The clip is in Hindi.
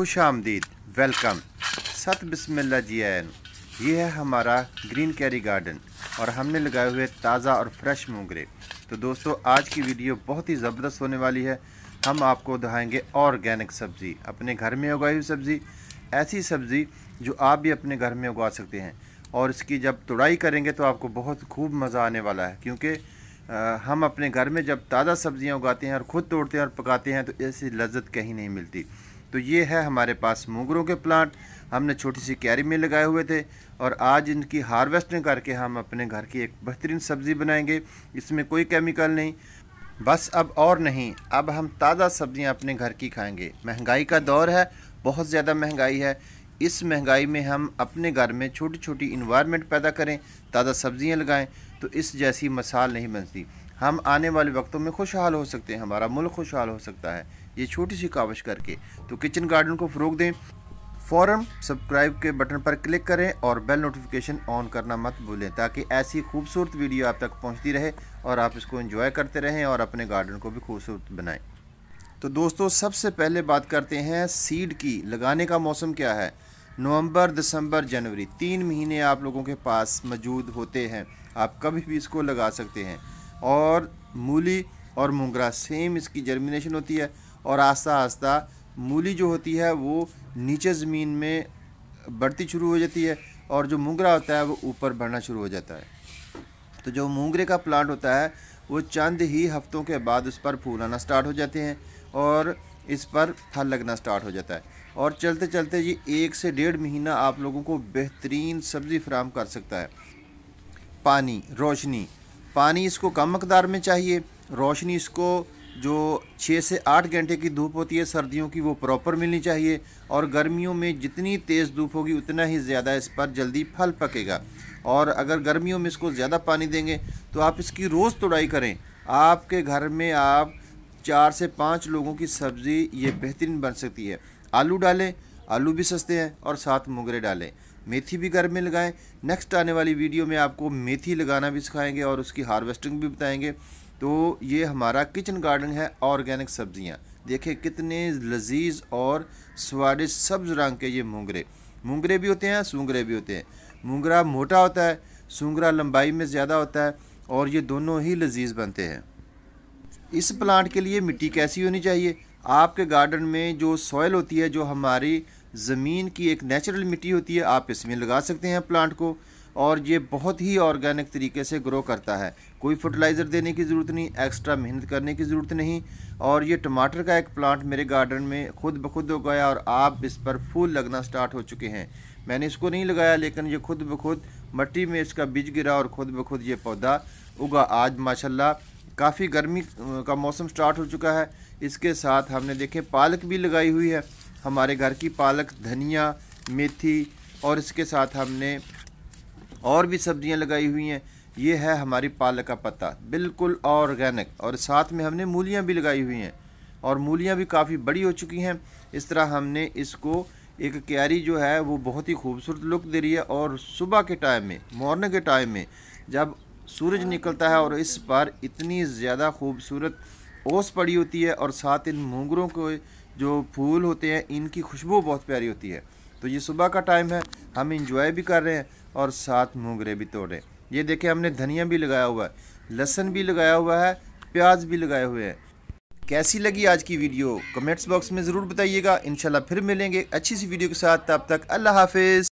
खुश आमदीद वेलकम सत बसमिल्ला जी एन ये है हमारा ग्रीन कैरी गार्डन और हमने लगाए हुए ताज़ा और फ्रेश मूंगरे तो दोस्तों आज की वीडियो बहुत ही ज़बरदस्त होने वाली है हम आपको दिखाएंगे ऑर्गेनिक सब्ज़ी अपने घर में उगाई हुई सब्ज़ी ऐसी सब्ज़ी जो आप भी अपने घर में उगा सकते हैं और इसकी जब तुड़ाई करेंगे तो आपको बहुत खूब मज़ा आने वाला है क्योंकि हम अपने घर में जब ताज़ा सब्ज़ियाँ उगाते हैं और ख़ुद तोड़ते हैं और पकाते हैं तो ऐसी लज्जत कहीं नहीं मिलती तो ये है हमारे पास मोगरों के प्लांट हमने छोटी सी क्यारी में लगाए हुए थे और आज इनकी हार्वेस्टिंग करके हम अपने घर की एक बेहतरीन सब्ज़ी बनाएंगे इसमें कोई केमिकल नहीं बस अब और नहीं अब हम ताज़ा सब्ज़ियाँ अपने घर की खाएंगे महंगाई का दौर है बहुत ज़्यादा महंगाई है इस महंगाई में हम अपने घर में छोटी छोटी इन्वायरमेंट पैदा करें ताज़ा सब्ज़ियाँ लगाएँ तो इस जैसी मसाल नहीं बनती हम आने वाले वक्तों में खुशहाल हो सकते हैं हमारा मुल्क खुशहाल हो सकता है ये छोटी सी काविश करके तो किचन गार्डन को फ़रोग दें फ़ौरन सब्सक्राइब के बटन पर क्लिक करें और बेल नोटिफिकेशन ऑन करना मत भूलें ताकि ऐसी खूबसूरत वीडियो आप तक पहुंचती रहे और आप इसको एंजॉय करते रहें और अपने गार्डन को भी खूबसूरत बनाएं तो दोस्तों सबसे पहले बात करते हैं सीड की लगाने का मौसम क्या है नवंबर दिसंबर जनवरी तीन महीने आप लोगों के पास मौजूद होते हैं आप कभी भी इसको लगा सकते हैं और मूली और मुंगरा सेम इसकी जर्मिनेशन होती है और आस्ता आस्ता मूली जो होती है वो नीचे ज़मीन में बढ़ती शुरू हो जाती है और जो मूंगरा होता है वो ऊपर बढ़ना शुरू हो जाता है तो जो मूंगरे का प्लांट होता है वो चंद ही हफ्तों के बाद उस पर फूल आना स्टार्ट हो जाते हैं और इस पर फल लगना स्टार्ट हो जाता है और चलते चलते ये एक से डेढ़ महीना आप लोगों को बेहतरीन सब्ज़ी फ्राहम कर सकता है पानी रोशनी पानी इसको कम मकदार में चाहिए रोशनी इसको जो छः से आठ घंटे की धूप होती है सर्दियों की वो प्रॉपर मिलनी चाहिए और गर्मियों में जितनी तेज़ धूप होगी उतना ही ज़्यादा इस पर जल्दी फल पकेगा और अगर गर्मियों में इसको ज़्यादा पानी देंगे तो आप इसकी रोज़ तोड़ाई करें आपके घर में आप चार से पाँच लोगों की सब्ज़ी ये बेहतरीन बन सकती है आलू डालें आलू भी सस्ते हैं और साथ मुगरे डालें मेथी भी घर में लगाएं नेक्स्ट आने वाली वीडियो में आपको मेथी लगाना भी सिखाएंगे और उसकी हार्वेस्टिंग भी बताएंगे तो ये हमारा किचन गार्डन है ऑर्गेनिक सब्जियाँ देखें कितने लजीज और स्वादिष्ट सब्ज रंग के ये मूंगरे मूंगरे भी होते हैं सूंगरे भी होते हैं मूंगरा मोटा होता है सूंगरा लंबाई में ज़्यादा होता है और ये दोनों ही लजीज बनते हैं इस प्लांट के लिए मिट्टी कैसी होनी चाहिए आपके गार्डन में जो सॉयल होती है जो हमारी ज़मीन की एक नेचुरल मिट्टी होती है आप इसमें लगा सकते हैं प्लांट को और ये बहुत ही ऑर्गेनिक तरीके से ग्रो करता है कोई फर्टिलाइज़र देने की ज़रूरत नहीं एक्स्ट्रा मेहनत करने की ज़रूरत नहीं और ये टमाटर का एक प्लांट मेरे गार्डन में खुद ब खुद हो गया और आप इस पर फूल लगना स्टार्ट हो चुके हैं मैंने इसको नहीं लगाया लेकिन ये खुद ब खुद मट्टी में इसका बीज गिरा और खुद ब खुद ये पौधा उगा आज माशाल्लाह काफ़ी गर्मी का मौसम स्टार्ट हो चुका है इसके साथ हमने देखे पालक भी लगाई हुई है हमारे घर की पालक धनिया मेथी और इसके साथ हमने और भी सब्जियां लगाई हुई हैं ये है हमारी पालक का पत्ता बिल्कुल ऑर्गेनिक और साथ में हमने मूलियाँ भी लगाई हुई हैं और मूलियाँ भी काफ़ी बड़ी हो चुकी हैं इस तरह हमने इसको एक क्यारी जो है वो बहुत ही खूबसूरत लुक दे रही है और सुबह के टाइम में मॉर्निंग के टाइम में जब सूरज निकलता है और इस पर इतनी ज़्यादा खूबसूरत ओस पड़ी होती है और साथ इन मूंगरों को जो फूल होते हैं इनकी खुशबू बहुत प्यारी होती है तो ये सुबह का टाइम है हम इंजॉय भी कर रहे हैं और साथ मोगरे भी तोड़ रहे हैं ये देखें हमने धनिया भी लगाया हुआ है लहसन भी लगाया हुआ है प्याज भी लगाए हुए हैं कैसी लगी आज की वीडियो कमेंट्स बॉक्स में ज़रूर बताइएगा इनशाला फिर मिलेंगे अच्छी सी वीडियो के साथ तब तक अल्लाह हाफिज़